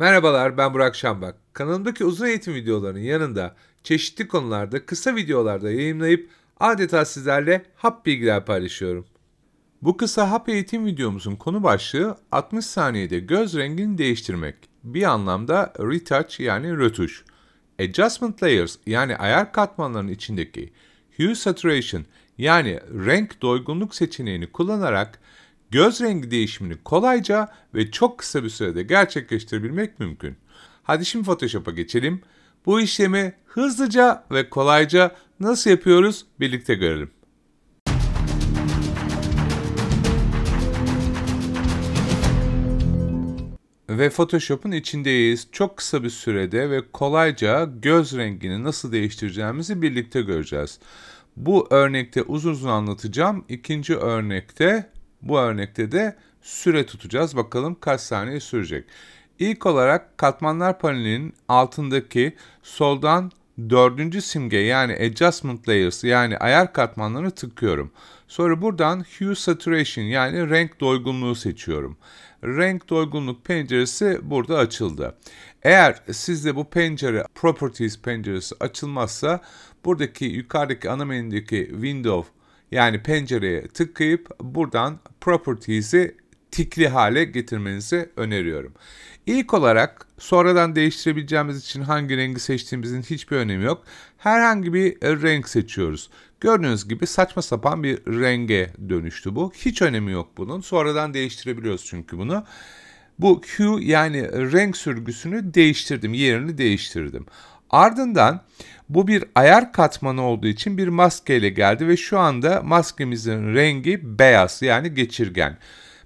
Merhabalar ben Burak Şambak. Kanalımdaki uzun eğitim videolarının yanında çeşitli konularda kısa videolarda yayınlayıp adeta sizlerle hap bilgiler paylaşıyorum. Bu kısa hap eğitim videomuzun konu başlığı 60 saniyede göz rengini değiştirmek. Bir anlamda retouch yani rötuş. Adjustment layers yani ayar katmanlarının içindeki hue saturation yani renk doygunluk seçeneğini kullanarak göz rengi değişimini kolayca ve çok kısa bir sürede gerçekleştirebilmek mümkün. Hadi şimdi Photoshop'a geçelim. Bu işlemi hızlıca ve kolayca nasıl yapıyoruz birlikte görelim. Ve Photoshop'un içindeyiz. Çok kısa bir sürede ve kolayca göz rengini nasıl değiştireceğimizi birlikte göreceğiz. Bu örnekte uzun uzun anlatacağım. İkinci örnekte bu örnekte de süre tutacağız. Bakalım kaç saniye sürecek. İlk olarak katmanlar panelinin altındaki soldan dördüncü simge yani adjustment layers yani ayar katmanlarını tıklıyorum. Sonra buradan hue saturation yani renk doygunluğu seçiyorum. Renk doygunluk penceresi burada açıldı. Eğer sizde bu pencere properties penceresi açılmazsa buradaki yukarıdaki ana menüdeki window yani pencereye tıklayıp buradan Properties'i tikli hale getirmenizi öneriyorum. İlk olarak sonradan değiştirebileceğimiz için hangi rengi seçtiğimizin hiçbir önemi yok. Herhangi bir e, renk seçiyoruz. Gördüğünüz gibi saçma sapan bir renge dönüştü bu. Hiç önemi yok bunun. Sonradan değiştirebiliyoruz çünkü bunu. Bu Q yani renk sürgüsünü değiştirdim, yerini değiştirdim. Ardından bu bir ayar katmanı olduğu için bir maskeyle geldi ve şu anda maskemizin rengi beyaz yani geçirgen.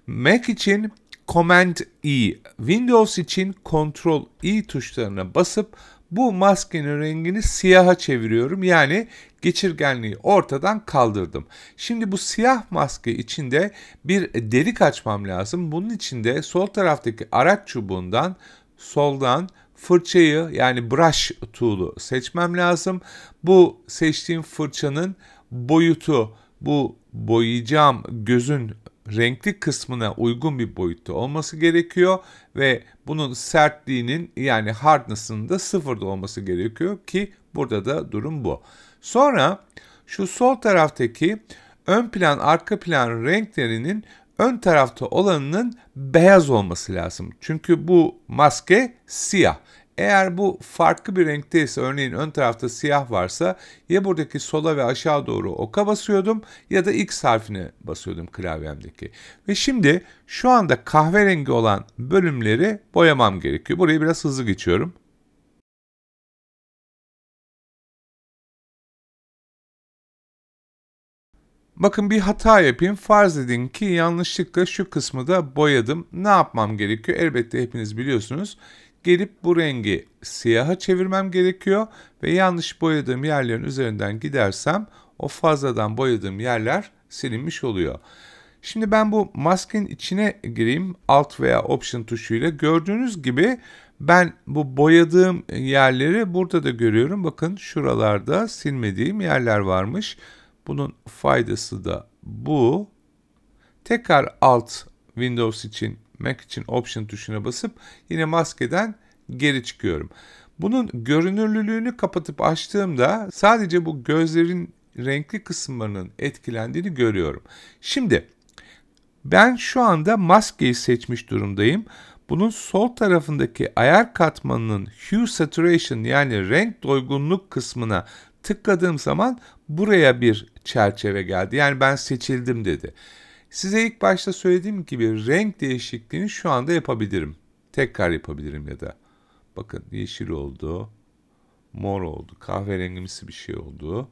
Mac için Command E, Windows için Control E tuşlarına basıp bu maskenin rengini siyaha çeviriyorum. Yani geçirgenliği ortadan kaldırdım. Şimdi bu siyah maske içinde bir delik açmam lazım. Bunun için de sol taraftaki araç çubuğundan soldan fırçayı yani brush tool'u seçmem lazım. Bu seçtiğim fırçanın boyutu bu boyayacağım gözün renkli kısmına uygun bir boyutta olması gerekiyor ve bunun sertliğinin yani hardness'ının da sıfırda olması gerekiyor ki burada da durum bu. Sonra şu sol taraftaki ön plan arka plan renklerinin ön tarafta olanının beyaz olması lazım. Çünkü bu maske siyah. Eğer bu farklı bir renkte ise örneğin ön tarafta siyah varsa ya buradaki sola ve aşağı doğru oka basıyordum ya da X harfine basıyordum klavyemdeki. Ve şimdi şu anda kahverengi olan bölümleri boyamam gerekiyor. Burayı biraz hızlı geçiyorum. Bakın bir hata yapayım. Farz edin ki yanlışlıkla şu kısmı da boyadım. Ne yapmam gerekiyor? Elbette hepiniz biliyorsunuz. Gelip bu rengi siyaha çevirmem gerekiyor ve yanlış boyadığım yerlerin üzerinden gidersem o fazladan boyadığım yerler silinmiş oluyor. Şimdi ben bu maskenin içine gireyim. Alt veya Option tuşuyla. Gördüğünüz gibi ben bu boyadığım yerleri burada da görüyorum. Bakın şuralarda silmediğim yerler varmış. Bunun faydası da bu. Tekrar alt Windows için Mac için Option tuşuna basıp yine maskeden geri çıkıyorum. Bunun görünürlülüğünü kapatıp açtığımda sadece bu gözlerin renkli kısımlarının etkilendiğini görüyorum. Şimdi ben şu anda maskeyi seçmiş durumdayım. Bunun sol tarafındaki ayar katmanının hue saturation yani renk doygunluk kısmına tıkladığım zaman buraya bir çerçeve geldi. Yani ben seçildim dedi. Size ilk başta söylediğim gibi renk değişikliğini şu anda yapabilirim. Tekrar yapabilirim ya da. Bakın yeşil oldu. Mor oldu. Kahverengimsi bir şey oldu.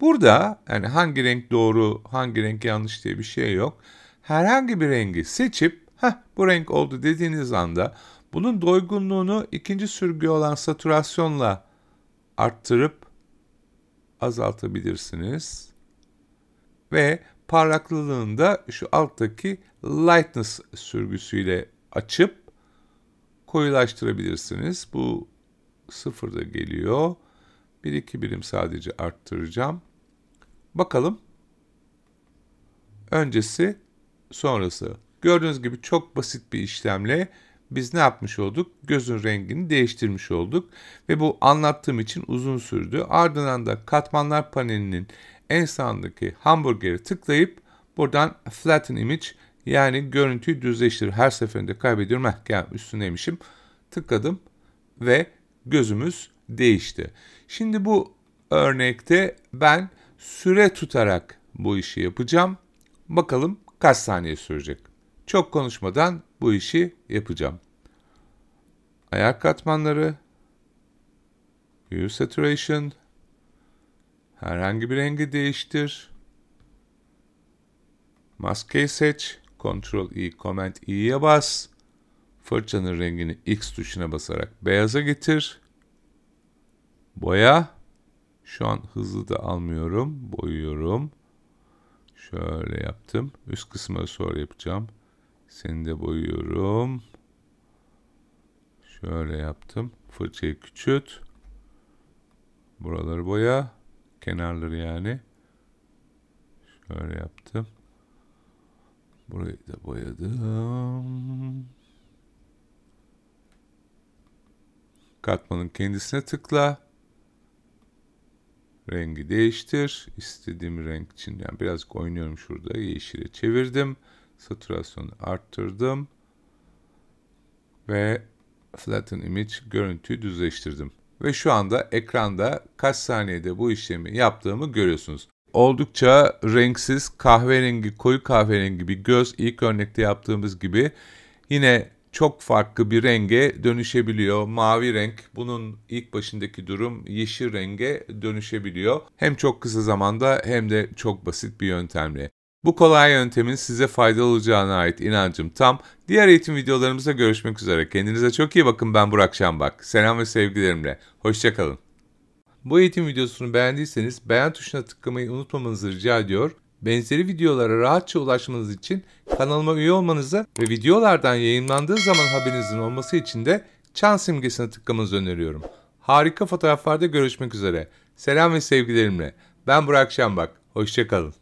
Burada yani hangi renk doğru, hangi renk yanlış diye bir şey yok. Herhangi bir rengi seçip heh bu renk oldu dediğiniz anda bunun doygunluğunu ikinci sürgü olan saturasyonla arttırıp azaltabilirsiniz. Ve parlaklılığını da şu alttaki lightness sürgüsüyle açıp koyulaştırabilirsiniz. Bu sıfırda geliyor. Bir iki birim sadece arttıracağım. Bakalım. Öncesi, sonrası. Gördüğünüz gibi çok basit bir işlemle biz ne yapmış olduk? Gözün rengini değiştirmiş olduk ve bu anlattığım için uzun sürdü. Ardından da katmanlar panelinin en sağındaki hamburgeri tıklayıp buradan flatten image yani görüntüyü düzleştir. Her seferinde kaybediyorum. Heh, yani üstündeymişim. Tıkladım ve gözümüz değişti. Şimdi bu örnekte ben süre tutarak bu işi yapacağım. Bakalım kaç saniye sürecek. Çok konuşmadan bu işi yapacağım. Ayak katmanları, hue saturation, herhangi bir rengi değiştir, maskeyi seç, Ctrl I, e, Command I'ye bas, fırçanın rengini X tuşuna basarak beyaza getir, boya, şu an hızlı da almıyorum, boyuyorum. Şöyle yaptım. Üst kısmı sonra yapacağım. Seni de boyuyorum. Şöyle yaptım. Fırçayı küçült. Buraları boya. Kenarları yani. Şöyle yaptım. Burayı da boyadım. Katmanın kendisine tıkla. Rengi değiştir. İstediğim renk için yani birazcık oynuyorum şurada. Yeşile çevirdim. Saturasyonu arttırdım ve flatten image görüntüyü düzleştirdim. Ve şu anda ekranda kaç saniyede bu işlemi yaptığımı görüyorsunuz. Oldukça renksiz kahverengi koyu kahverengi bir göz ilk örnekte yaptığımız gibi yine çok farklı bir renge dönüşebiliyor. Mavi renk bunun ilk başındaki durum yeşil renge dönüşebiliyor. Hem çok kısa zamanda hem de çok basit bir yöntemle. Bu kolay yöntemin size faydalı olacağına ait inancım tam. Diğer eğitim videolarımızda görüşmek üzere. Kendinize çok iyi bakın. Ben Burak Şambak. Selam ve sevgilerimle. Hoşçakalın. Bu eğitim videosunu beğendiyseniz beğen tuşuna tıklamayı unutmamanızı rica ediyor. Benzeri videolara rahatça ulaşmanız için kanalıma üye olmanızı ve videolardan yayınlandığı zaman haberinizin olması için de çan simgesine tıklamanızı öneriyorum. Harika fotoğraflarda görüşmek üzere. Selam ve sevgilerimle. Ben Burak Şambak. Hoşçakalın.